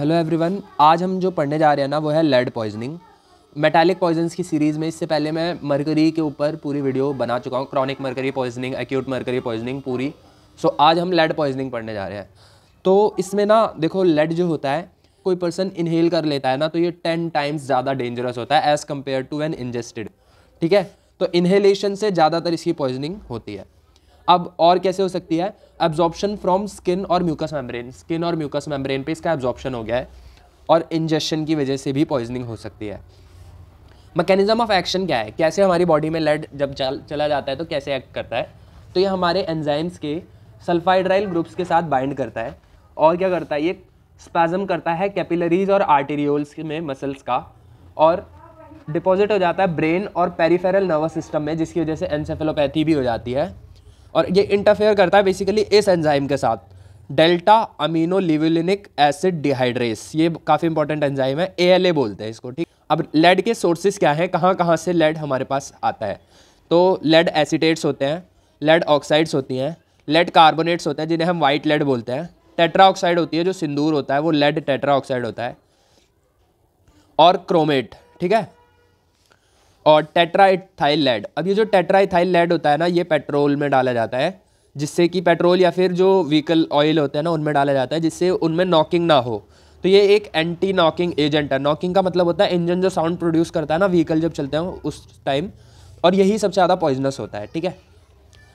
hello everyone आज हम जो पढ़ने जा रहे हैं ना वो है लेड पॉइजनिंग मेटालिक पॉइजन्स की सीरीज़ में इससे पहले मैं मरकरी के ऊपर पूरी वीडियो बना चुका हूँ chronic mercury poisoning acute mercury poisoning पूरी सो so, आज हम लेड पॉइजनिंग पढ़ने जा रहे हैं तो इसमें ना देखो लेड जो होता है कोई पर्सन इनहेल कर लेता है ना तो ये टेन टाइम्स ज़्यादा डेंजरस होता है as compare to an ingested ठीक है तो इन्हेलेशन से ज़्यादातर इसकी पॉइजनिंग होती है अब और कैसे हो सकती है एब्जॉर्प्शन फ्रॉम स्किन और म्यूकस मेम्ब्रेन स्किन और म्यूकस मेम्ब्रेन पे इसका एब्जॉर्प्शन हो गया है और इंजेक्शन की वजह से भी पॉइजनिंग हो सकती है मैकेनिज्म ऑफ एक्शन क्या है कैसे हमारी बॉडी में लेड जब चला जाता है तो कैसे एक्ट करता है तो ये हमारे एंजाइम्स के सल्फाइड्राइल ग्रुप्स के साथ बाइंड करता है और क्या करता है ये स्पैजम करता है कैपिलरीज और आर्टेरियोल्स में मसल्स का और डिपॉजिट हो जाता है ब्रेन और पेरीफेरल नर्वस सिस्टम में जिसकी वजह से एनसेफेलोपैथी भी हो जाती है और ये इंटरफेयर करता है बेसिकली इस एंजाइम के साथ delta amino levulinic acid dehydrase ये काफ़ी इंपॉर्टेंट एंजाइम है ए बोलते हैं इसको ठीक अब लेड के सोर्सेस क्या हैं कहाँ कहाँ से लेड हमारे पास आता है तो लेड एसिटेट्स होते हैं लेड ऑक्साइड्स होती हैं लेड कार्बोनेट्स होते हैं जिन्हें हम वाइट लेड बोलते हैं टेट्रा ऑक्साइड होती है जो सिंदूर होता है वो लेड टेट्रा ऑक्साइड होता है और क्रोमेट ठीक है और टेट्राइथाइल लेड अब ये जो टेट्राइथाइल लेड होता है ना ये पेट्रोल में डाला जाता है जिससे कि पेट्रोल या फिर जो व्हीकल ऑयल होते हैं ना उनमें डाला जाता है जिससे उनमें नॉकिंग ना हो तो ये एक एंटी नॉकिंग एजेंट है नॉकिंग का मतलब होता है इंजन जो साउंड प्रोड्यूस करता है ना व्हीकल जब चलते हैं उस टाइम और यही सबसे ज़्यादा पॉइजनस होता है ठीक है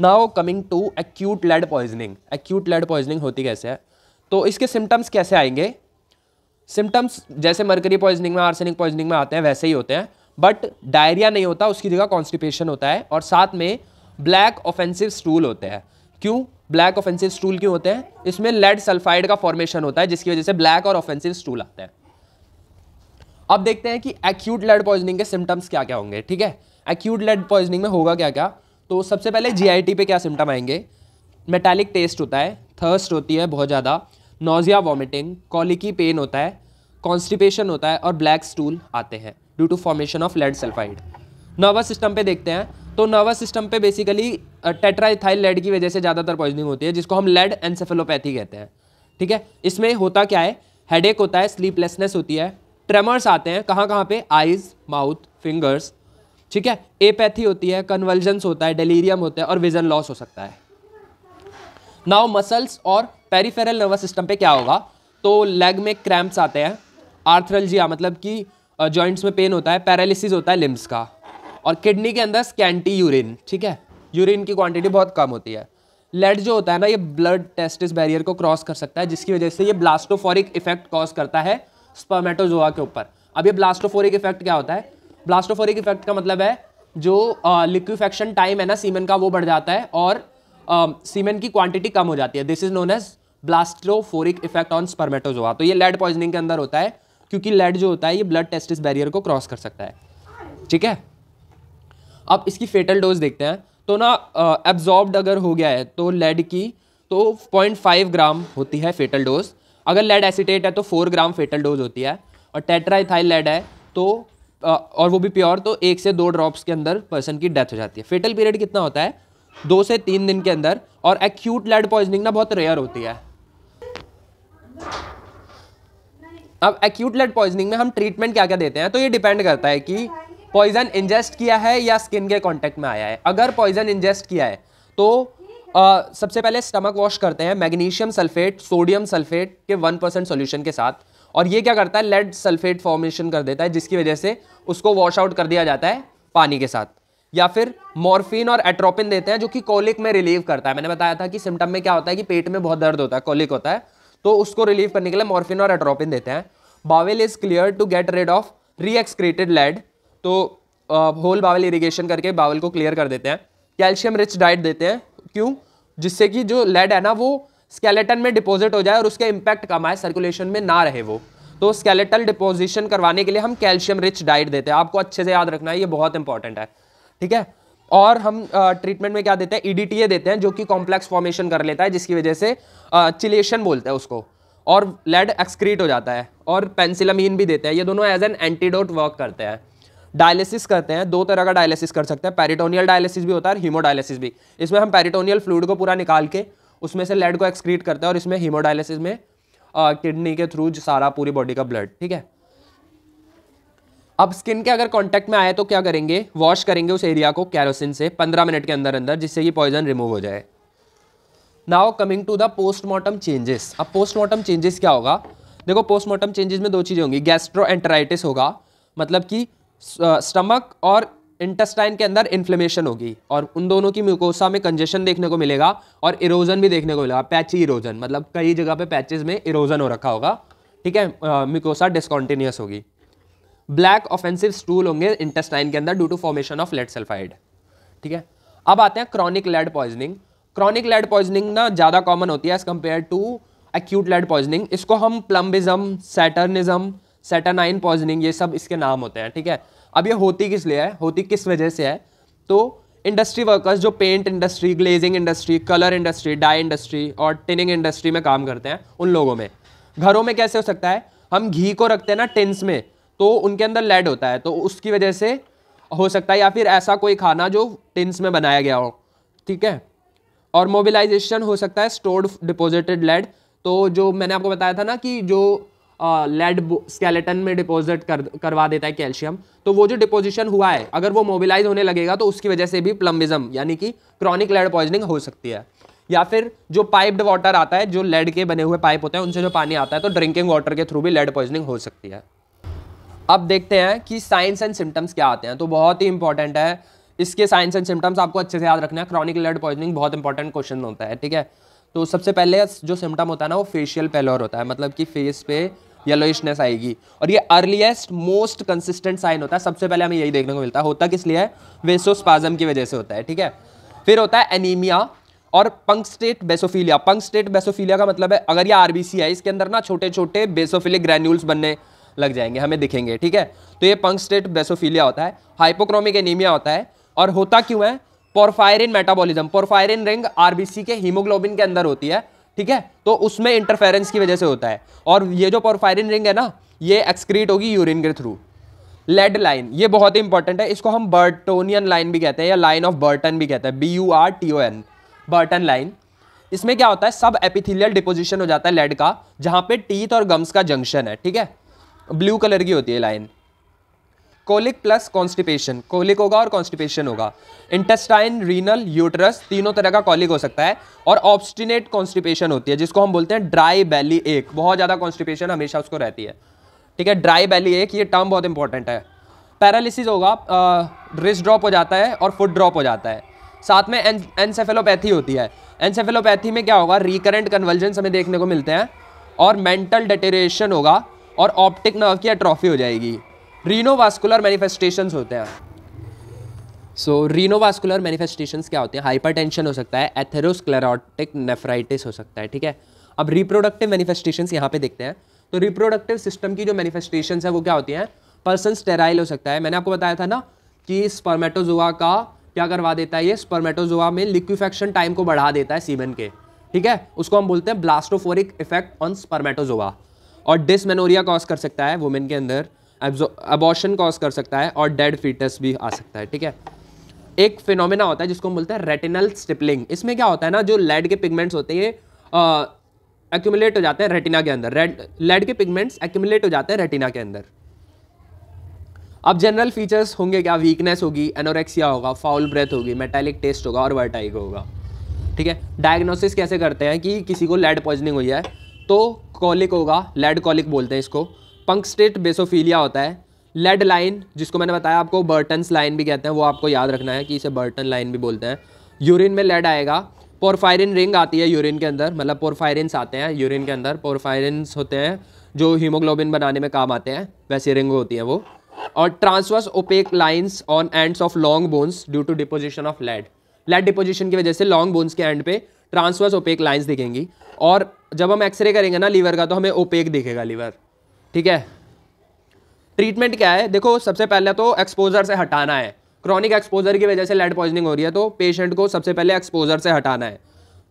now coming to acute lead poisoning acute lead poisoning होती कैसे है तो इसके सिम्टम्स कैसे आएंगे सिम्टम्स जैसे मरकरी पॉइजनिंग में आर्सेनिक पॉइजनिंग में आते हैं वैसे ही होते हैं बट डायरिया नहीं होता उसकी जगह कॉन्स्टिपेशन होता है और साथ में ब्लैक ऑफेंसिव स्टूल होते हैं क्यों ब्लैक ऑफेंसिव स्टूल क्यों होते हैं इसमें लेड सल्फाइड का फॉर्मेशन होता है जिसकी वजह से ब्लैक और ऑफेंसिव स्टूल आता है अब देखते हैं कि एक्यूट लेड पॉइजनिंग के सिम्टम्स क्या क्या होंगे ठीक है एक्यूट लेड पॉइजनिंग में होगा क्या क्या तो सबसे पहले जी पे क्या सिम्टम आएंगे मेटालिक टेस्ट होता है थर्स्ट होती है बहुत ज़्यादा नोजिया वॉमिटिंग कॉलिकी पेन होता है कॉन्स्टिपेशन होता है और ब्लैक स्टूल आते हैं due to formation of lead sulphide nervous system पे देखते हैं तो नर्वस सिस्टम पे बेसिकली टेट्राइथाइल लेड की वजह से ज़्यादातर पॉइजनिंग होती है जिसको हम लेड एनसेफेलोपैथी कहते हैं ठीक है इसमें होता क्या है हेडेक होता है स्लीपलेसनेस होती है ट्रेमर्स आते हैं कहाँ कहाँ पे आइज माउथ फिंगर्स ठीक है एपैथी होती है कन्वर्जन्स होता है डेलीरियम होता है और विजन लॉस हो सकता है नाउ मसल्स और पेरीफेरल नर्वस सिस्टम पे क्या होगा तो लेग में क्रैम्प्स आते हैं आर्थरलजिया मतलब कि जॉइंट्स में पेन होता है पैरालिसिस होता है लिम्स का और किडनी के अंदर स्कैंटी यूरिन ठीक है यूरिन की क्वांटिटी बहुत कम होती है लेड जो होता है ना ये ब्लड टेस्टिस बैरियर को क्रॉस कर सकता है जिसकी वजह से ये ब्लास्टोफोरिक इफेक्ट कॉज करता है स्पर्मेटोजोआ के ऊपर अब ये ब्लास्टोफोरिक इफेक्ट क्या होता है ब्लास्टोफोरिक इफेक्ट का मतलब है जो लिक्विफेक्शन टाइम है ना सीमेंट का वो बढ़ जाता है और सीमेंट की क्वांटिटी कम हो जाती है this is known as blastophoric effect on spermatozoa तो ये लेड पॉइजनिंग के अंदर होता है क्योंकि लेड जो होता है ये ब्लड टेस्ट बैरियर को क्रॉस कर सकता है ठीक है अब इसकी फेटल डोज देखते हैं तो ना एब्जॉर्ब्ड अगर हो गया है तो लेड की तो 0.5 ग्राम होती है फेटल डोज अगर लेड एसिटेट है तो 4 ग्राम फेटल डोज होती है और टेट्राइथाइल लेड है तो आ, और वो भी प्योर तो एक से दो ड्रॉप्स के अंदर पर्सन की डेथ हो जाती है फेटल पीरियड कितना होता है दो से तीन दिन के अंदर और एक्यूट लेड पॉइजनिंग ना बहुत रेयर होती है अब एक्यूट लेड पॉइजनिंग में हम ट्रीटमेंट क्या क्या देते हैं तो ये डिपेंड करता है कि पॉइजन इंजेस्ट किया है या स्किन के कॉन्टेक्ट में आया है अगर पॉइजन इंजेस्ट किया है तो आ, सबसे पहले स्टमक वॉश करते हैं मैग्नीशियम सल्फेट सोडियम सल्फेट के वन परसेंट सोल्यूशन के साथ और ये क्या करता है लेड सल्फेट फॉर्मेशन कर देता है जिसकी वजह से उसको वॉश आउट कर दिया जाता है पानी के साथ या फिर मॉर्फिन और एट्रोपिन देते हैं जो कि कोलिक में रिलीव करता है मैंने बताया था कि सिम्टम में क्या होता है कि पेट में बहुत दर्द होता है कोलिक होता है तो उसको रिलीव करने के लिए मॉर्फिन और एट्रोपिन देते हैं bowel is clear to get rid of reexcreted lead तो होल बावल इरीगेशन करके बावल को क्लियर कर देते हैं कैल्शियम रिच डाइट देते हैं क्यों जिससे कि जो लेड है ना वो स्केलेटन में डिपॉजिट हो जाए और उसका इम्पैक्ट कम आए सर्कुलेशन में ना रहे वो तो स्केलेटल डिपोजिशन करवाने के लिए हम कैल्शियम रिच डाइट देते हैं आपको अच्छे से याद रखना है ये बहुत इंपॉर्टेंट है ठीक है और हम ट्रीटमेंट में क्या देते हैं ईडीटीए e देते हैं जो कि कॉम्प्लेक्स फॉर्मेशन कर लेता है जिसकी वजह से चिलेशन बोलते हैं उसको और लेड एक्सक्रीट हो जाता है और पेंसिलामीन भी देते हैं ये दोनों एज एन एंटीडोट वर्क करते हैं डायलिसिस करते हैं दो तरह का डायलिसिस कर सकते हैं पेरिटोनियल डायलिसिस भी होता है और हीमोडायलिसिस भी इसमें हम पेरिटोनियल फ्लूड को पूरा निकाल के उसमें से लेड को एक्सक्रीट करते हैं और इसमें हीमोडायलिसिस में किडनी के थ्रू सारा पूरी बॉडी का ब्लड ठीक है अब स्किन के अगर कांटेक्ट में आए तो क्या करेंगे वॉश करेंगे उस एरिया को कैरोसिन से पंद्रह मिनट के अंदर अंदर जिससे कि पॉइजन रिमूव हो जाए now coming to the postmortem changes अब पोस्टमार्टम चेंजेस क्या होगा देखो पोस्टमार्टम चेंजेस में दो चीज़ें होंगी गैस्ट्रो एंटराइटिस होगा मतलब कि स्टमक और इंटेस्टाइन के अंदर इन्फ्लेमेशन होगी और उन दोनों की म्यूकोसा में कंजेशन देखने को मिलेगा और इरोजन भी देखने को मिलेगा पैची इरोजन मतलब कई जगह पे पैचेस में इरोजन हो रखा होगा ठीक है म्यूकोसा डिसकॉन्टीन्यूस होगी ब्लैक ऑफेंसिव स्टूल होंगे इंटेस्टाइन के अंदर due to formation of lead sulphide ठीक है अब आते हैं chronic lead poisoning chronic lead poisoning ना ज़्यादा कॉमन होती है as compare to acute lead poisoning इसको हम प्लम्बिज्म सैटर्निज्म सेटानाइन पॉइजनिंग ये सब इसके नाम होते हैं ठीक है अब ये होती किस लिए है होती किस वजह से है तो इंडस्ट्री वर्कर्स जो paint industry glazing industry colour industry dye industry और टिनिंग इंडस्ट्री में काम करते हैं उन लोगों में घरों में कैसे हो सकता है हम घी को रखते हैं ना टिन्स में तो उनके अंदर लेड होता है तो उसकी वजह से हो सकता है या फिर ऐसा कोई खाना जो टिन्स में बनाया गया हो ठीक है और मोबिलाइजेशन हो सकता है स्टोर्ड डिपोजिटेड लेड तो जो मैंने आपको बताया था ना कि जो लेड स्केलेटन में डिपॉजिट कर करवा देता है कैल्शियम तो वो जो डिपोजिशन हुआ है अगर वो मोबिलाइज होने लगेगा तो उसकी वजह से भी प्लम्बिज्म यानी कि क्रॉनिक लेड पॉइजनिंग हो सकती है या फिर जो पाइप्ड वाटर आता है जो लेड के बने हुए पाइप होते हैं उनसे जो पानी आता है तो ड्रिंकिंग वाटर के थ्रू भी लेड पॉइजनिंग हो सकती है अब देखते हैं कि साइंस एंड सिम्टम्स क्या आते हैं तो बहुत ही इंपॉर्टेंट है इसके साइंस एंड सिम्टम्स आपको अच्छे से याद रखना है क्रॉनिक ब्लड पॉइजनिंग बहुत इंपॉर्टेंट क्वेश्चन होता है ठीक है तो सबसे पहले जो सिम्टम होता है ना वो फेशियल पेलोर होता है मतलब कि फेस पे येलोइशनेस आएगी और ये अर्लीस्ट मोस्ट कंसिस्टेंट साइन होता है सबसे पहले हमें यही देखने को मिलता है होता किस लिए है वेसोस्पाजम की वजह से होता है ठीक है फिर होता है एनीमिया और पंक्स्टेट बेसोफीलिया पंक्स्टेट बेसोफीलिया का मतलब है अगर ये आरबीसी है इसके अंदर ना छोटे छोटे बेसोफिलिक ग्रैन्यूल्स बनने लग जाएंगे हमें दिखेंगे ठीक है तो ये पंक स्टेट ब्रेसोफीलिया होता है हाइपोक्रोमिक एनीमिया होता है और होता क्यों है porphyrin metabolism porphyrin ring RBC के हीमोग्लोबिन के अंदर होती है ठीक है तो उसमें इंटरफेरेंस की वजह से होता है और ये जो पोरफायरिन रिंग है ना ये एक्सक्रीट होगी यूरिन के थ्रू लेड लाइन ये बहुत ही इंपॉर्टेंट है इसको हम बर्टोनियन लाइन भी कहते हैं या लाइन ऑफ बर्टन भी कहते हैं B U R T O N Burton line इसमें क्या होता है सब एपिथिलियल डिपोजिशन हो जाता है लेड का जहाँ पे टीथ और गम्स का जंक्शन है ठीक है ब्लू कलर की होती है line colic plus constipation colic होगा और कॉन्स्टिपेशन होगा इंटेस्टाइन रीनल यूटरस तीनों तरह का कॉलिक हो सकता है और ऑब्स्टिनेट कॉन्स्टिपेशन होती है जिसको हम बोलते हैं ड्राई बैली एक बहुत ज़्यादा कॉन्स्टिपेशन हमेशा उसको रहती है ठीक है ड्राई बैली एक ये टर्म बहुत इंपॉर्टेंट है पैरालिसिस होगा रिस्ट ड्रॉप हो जाता है और फुट ड्रॉप हो जाता है साथ में एनसेफेलोपैथी होती है एनसेफेलोपैथी में क्या होगा रिकरेंट कन्वर्जन हमें देखने को मिलते हैं और मेंटल डिटेरेशन होगा और ऑप्टिक नर्व की एट्रॉफी हो जाएगी रीनोवास्कुलर मैनिफेस्टेशंस होते हैं सो रीनोवास्कुलर मैनिफेस्टेशंस क्या होते हैं हाइपरटेंशन हो सकता है एथेरोस्क्लेरोटिक नेफ्राइटिस हो सकता है ठीक है अब रिप्रोडक्टिव मैनिफेस्टेशंस यहाँ पे देखते हैं तो रिप्रोडक्टिव सिस्टम की जो मैनिफेस्टेशंस है वो क्या होती हैं पर्सन स्टेराइल हो सकता है मैंने आपको बताया था ना कि स्पर्मेटोजोआ का क्या करवा देता है ये स्पर्मेटोजोआ में लिक्विफेक्शन टाइम को बढ़ा देता है सीमन के ठीक है उसको हम बोलते हैं ब्लास्टोफोरिक इफेक्ट ऑन स्पर्मेटोजोआ और डिसमेनोरिया कॉज कर सकता है वुमेन के अंदर अबॉर्शन कॉज कर सकता है और डेड फीटस भी आ सकता है ठीक है एक फिनोमिना होता है जिसको हम बोलते हैं रेटिनल स्टिपलिंग इसमें क्या होता है ना जो लेड के पिगमेंट्स होते हैं एक्यूमुलेट हो जाते हैं रेटिना के अंदर रेड लेड के पिगमेंट्स एक्यूमुलेट हो जाते हैं रेटिना के अंदर अब जनरल फीचर्स होंगे क्या वीकनेस होगी एनोरेक्सिया होगा फाउल ब्रेथ होगी मेटेलिक टेस्ट होगा और वर्टाइग होगा ठीक है डायग्नोसिस कैसे करते हैं कि किसी को लेड पॉइजनिंग हुई है तो कॉलिक होगा लेड कॉलिक बोलते हैं इसको पंक्स्टेट बेसोफीलिया होता है लेड लाइन जिसको मैंने बताया आपको बर्टन्स लाइन भी कहते हैं वो आपको याद रखना है कि इसे बर्टन लाइन भी बोलते हैं यूरिन में लेड आएगा पोरफायरिन रिंग आती है यूरिन के अंदर मतलब पोरफायरिन्स आते हैं यूरिन के अंदर पोरफायरिन्स होते हैं जो हीमोग्लोबिन बनाने में काम आते हैं वैसी रिंग होती हैं वो और transverse opaque lines on ends of long bones due to deposition of lead lead deposition की वजह से लॉन्ग बोन्स के एंड पे ट्रांसवर्स ओपेक लाइन्स दिखेंगी और जब हम एक्सरे करेंगे ना लीवर का तो हमें ओपेक दिखेगा लीवर ठीक है ट्रीटमेंट क्या है देखो सबसे पहले तो एक्सपोजर से हटाना है क्रॉनिक एक्सपोजर की वजह से लेड पॉइजनिंग हो रही है तो पेशेंट को सबसे पहले एक्सपोजर से हटाना है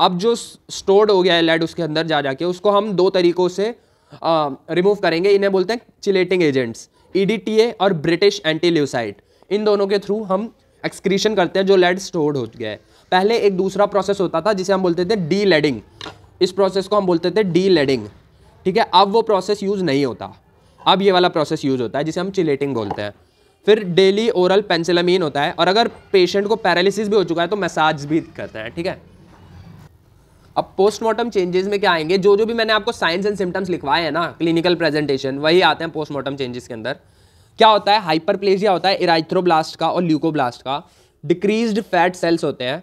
अब जो स्टोर्ड हो गया है लेड उसके अंदर जा जाके उसको हम दो तरीक़ों से रिमूव करेंगे इन्हें बोलते हैं चिलेटिंग एजेंट्स ई और ब्रिटिश एंटील्यूसाइड इन दोनों के थ्रू हम एक्सक्रीशन करते हैं जो लेड स्टोर्ड हो गया है पहले एक दूसरा प्रोसेस होता था जिसे हम बोलते थे डी लेडिंग इस प्रोसेस को हम बोलते थे डी लेडिंग ठीक है अब वो प्रोसेस यूज़ नहीं होता अब ये वाला प्रोसेस यूज़ होता है जिसे हम चिलेटिंग बोलते हैं फिर डेली ओरल पेंसिलामीन होता है और अगर पेशेंट को पैरालिसिस भी हो चुका है तो मसाज भी करते हैं ठीक है अब पोस्टमार्टम चेंजेस में क्या आएंगे जो जो भी मैंने आपको साइंस एंड सिम्टम्स लिखवाए हैं ना क्लिनिकल प्रेजेंटेशन वही आते हैं पोस्टमार्टम चेंजेस के अंदर क्या होता है हाइपरप्लेजिया होता है इराइथ्रोब्लास्ट का और ल्यूकोब्लास्ट का डिक्रीज फैट सेल्स होते हैं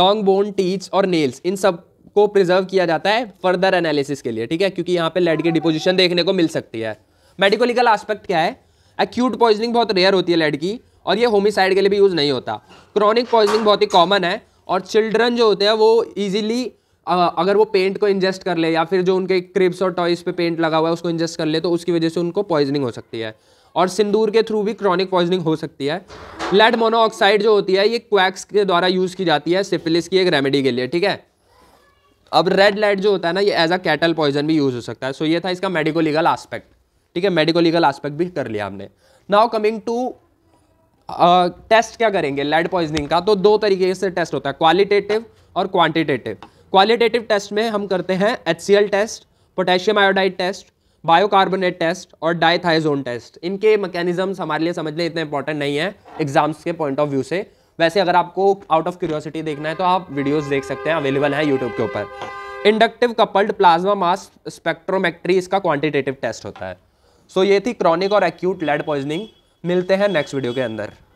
लॉन्ग बोन टीथ्स और नेल्स इन सब को प्रिजर्व किया जाता है फर्दर एनालिसिस के लिए ठीक है क्योंकि यहाँ पे लेड की डिपोजिशन देखने को मिल सकती है मेडिकोलिकल आस्पेक्ट क्या है एक्यूट पॉइजनिंग बहुत रेयर होती है लेड की और ये होमिसाइड के लिए भी यूज़ नहीं होता क्रॉनिक पॉइजनिंग बहुत ही कॉमन है और चिल्ड्रन जो होते हैं वो ईजिली अगर वो पेंट को इंजेस्ट कर ले या फिर जो उनके क्रिप्स और टॉयज पे पेंट लगा हुआ है उसको इंजेस्ट कर ले तो उसकी वजह से उनको पॉइजनिंग हो सकती है और सिंदूर के थ्रू भी क्रॉनिक पॉइजनिंग हो सकती है लेड मोनोऑक्साइड जो होती है ये क्वैक्स के द्वारा यूज़ की जाती है सिफिलिस की एक रेमेडी के लिए ठीक है अब रेड लाइट जो होता है ना ये एज अ कैटल पॉइजन भी यूज हो सकता है सो so, ये था इसका मेडिको लीगल आस्पेक्ट ठीक है मेडिको लीगल आस्पेक्ट भी कर लिया हमने नाउ कमिंग टू टेस्ट क्या करेंगे लेड पॉइजनिंग का तो दो तरीके से टेस्ट होता है क्वालिटेटिव और क्वांटिटेटिव क्वालिटेटिव टेस्ट में हम करते हैं H test potassium iodide test bicarbonate test और डाइथाइजोन टेस्ट इनके मैकेनिज्म हमारे लिए समझने इतने इंपॉर्टेंट नहीं है एग्जाम्स के पॉइंट ऑफ व्यू से वैसे अगर आपको आउट ऑफ क्यूरियोसिटी देखना है तो आप वीडियोस देख सकते हैं अवेलेबल है यूट्यूब के ऊपर inductive coupled plasma mass spectrometry इसका क्वांटिटेटिव टेस्ट होता है सो so, ये थी क्रॉनिक और एक्यूट लेड पॉइजनिंग मिलते हैं नेक्स्ट वीडियो के अंदर